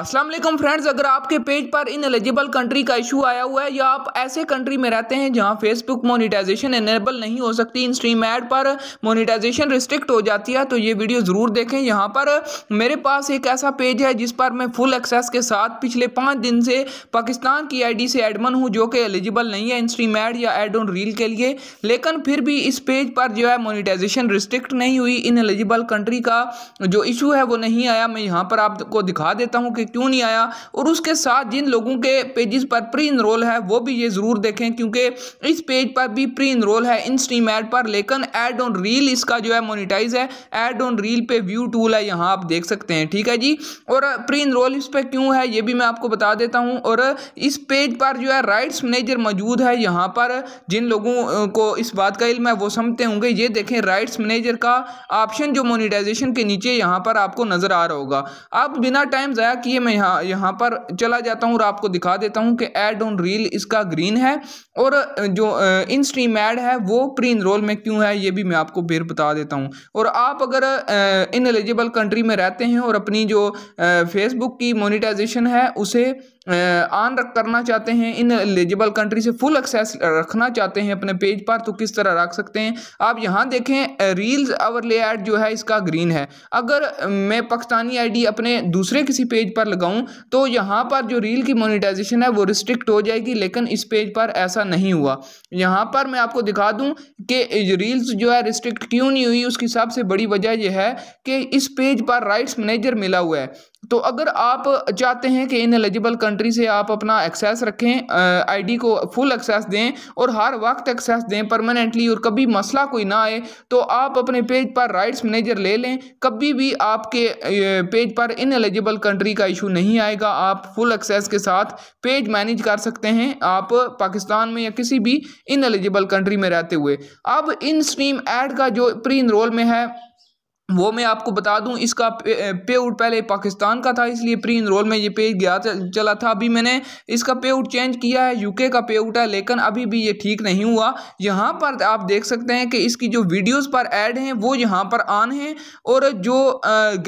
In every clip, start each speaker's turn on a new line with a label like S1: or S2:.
S1: Aslam friends अगर आपके page पर इन एलिजिबल कंट्री का इशू आया हुआ है या आप ऐसे कंट्री में रहते हैं जहां फेसबुक मोनिटाइजेशन एनेबल नहीं हो सकती इन स्ट्रीम ऐड पर मोनिटाइजेशन रिस्ट्रिक्ट हो जाती है तो ये वीडियो ज़रूर देखें यहां पर मेरे पास एक ऐसा पेज है जिस पर मैं फुल एक्सेस के साथ पिछले पाँच दिन से पाकिस्तान की आई से एडमन हूँ जो कि एलिजिबल नहीं है इन स्ट्रीम ऐड या एड ऑन रील के लिए लेकिन फिर भी इस पेज पर जो है मोनिटाइजेशन रिस्ट्रिक्ट नहीं हुई इन एलिजिबल कंट्री का जो इशू है वो नहीं आया मैं यहाँ पर आपको दिखा देता हूँ कि में क्यों नहीं आया और उसके साथ जिन लोगों के पेजेस पर प्री इनरोल है वो भी ये ज़रूर देखें क्योंकि इस पेज पर भी प्री इनरोल है इन स्ट्रीम ऐड पर लेकिन एड ऑन रील इसका जो है मोनिटाइज है एड ऑन रील पे व्यू टूल है यहाँ आप देख सकते हैं ठीक है जी और प्री इनरोल इस पर क्यों है ये भी मैं आपको बता देता हूँ और इस पेज पर जो है राइट्स मैनेजर मौजूद है यहाँ पर जिन लोगों को इस बात का इल्म है वो समझते होंगे ये देखें राइट्स मैनेजर का ऑप्शन जो मोनिटाइजेशन के नीचे यहाँ पर आपको नज़र आ रहा होगा आप बिना टाइम ज़ाया किए चलिए मैं यहाँ यहाँ पर चला जाता हूँ और आपको दिखा देता हूँ कि एड ऑन रील इसका ग्रीन है और जो इन स्ट्रीम एड है वो प्री इनरोल में क्यों है ये भी मैं आपको फिर बता देता हूँ और आप अगर इन एलिजिबल कंट्री में रहते हैं और अपनी जो फेसबुक की मोनिटाइजेशन है उसे ऑन करना चाहते हैं इन एलिजिबल कंट्री से फुल एक्सेस रखना चाहते हैं अपने पेज पर तो किस तरह रख सकते हैं आप यहाँ देखें रील्स आवर ले जो है इसका ग्रीन है अगर मैं पाकिस्तानी आईडी अपने दूसरे किसी पेज पर लगाऊं तो यहाँ पर जो रील की मोनिटाइजेशन है वो रिस्ट्रिक्ट हो जाएगी लेकिन इस पेज पर ऐसा नहीं हुआ यहाँ पर मैं आपको दिखा दूँ कि रील्स जो है रिस्ट्रिक्ट क्यों नहीं हुई उसकी सबसे बड़ी वजह यह है कि इस पेज पर राइट्स मैनेजर मिला हुआ है तो अगर आप चाहते हैं कि इन एलिजिबल कंट्री कंट्री से आप अपना एक्सेस रखें आईडी को फुल एक्सेस दें और हर वक्त एक्सेस दें परमानेंटली और कभी मसला कोई ना आए तो आप अपने पेज पर राइट्स मैनेजर ले लें कभी भी आपके पेज पर इन एलिजिबल कंट्री का इशू नहीं आएगा आप फुल एक्सेस के साथ पेज मैनेज कर सकते हैं आप पाकिस्तान में या किसी भी इन एलिजिबल कंट्री में रहते हुए अब इन स्ट्रीम एड का जो प्री इनरोल में है वो मैं आपको बता दूं इसका पे, आउट पहले पाकिस्तान का था इसलिए प्री इनरोल में ये पेज गया चला था अभी मैंने इसका पे आउट चेंज किया है यूके का पे आउट है लेकिन अभी भी ये ठीक नहीं हुआ यहाँ पर आप देख सकते हैं कि इसकी जो वीडियोस पर ऐड हैं वो यहाँ पर आन हैं और जो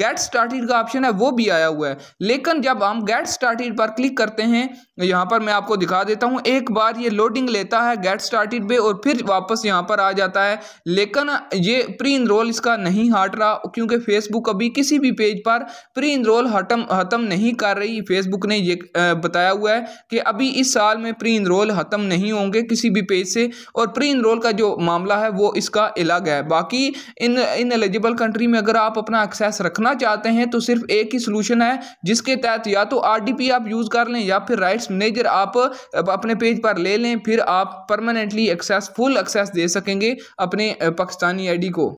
S1: गेट स्टार्टेड का ऑप्शन है वो भी आया हुआ है लेकिन जब हम गेट स्टार्टेड पर क्लिक करते हैं यहाँ पर मैं आपको दिखा देता हूँ एक बार ये लोडिंग लेता है गेट स्टार्टेड पर और फिर वापस यहाँ पर आ जाता है लेकिन ये प्री इनरोल इसका नहीं हट रहा था क्योंकि फेसबुक अभी किसी भी पेज पर प्री इनरोल हटम हतम नहीं कर रही फेसबुक ने ये बताया हुआ है कि अभी इस साल में प्री इनरोल हतम नहीं होंगे किसी भी पेज से और प्री इनरोल का जो मामला है वो इसका अलग है बाकी इन इन एलिजिबल कंट्री में अगर आप अपना एक्सेस रखना चाहते हैं तो सिर्फ एक ही सोलूशन है जिसके तहत या तो आर आप यूज़ कर लें या फिर राइट्स मैनेजर आप अपने पेज पर ले लें फिर आप परमानेंटली एक्सेस फुल एक्सेस दे सकेंगे अपने पाकिस्तानी आईडी को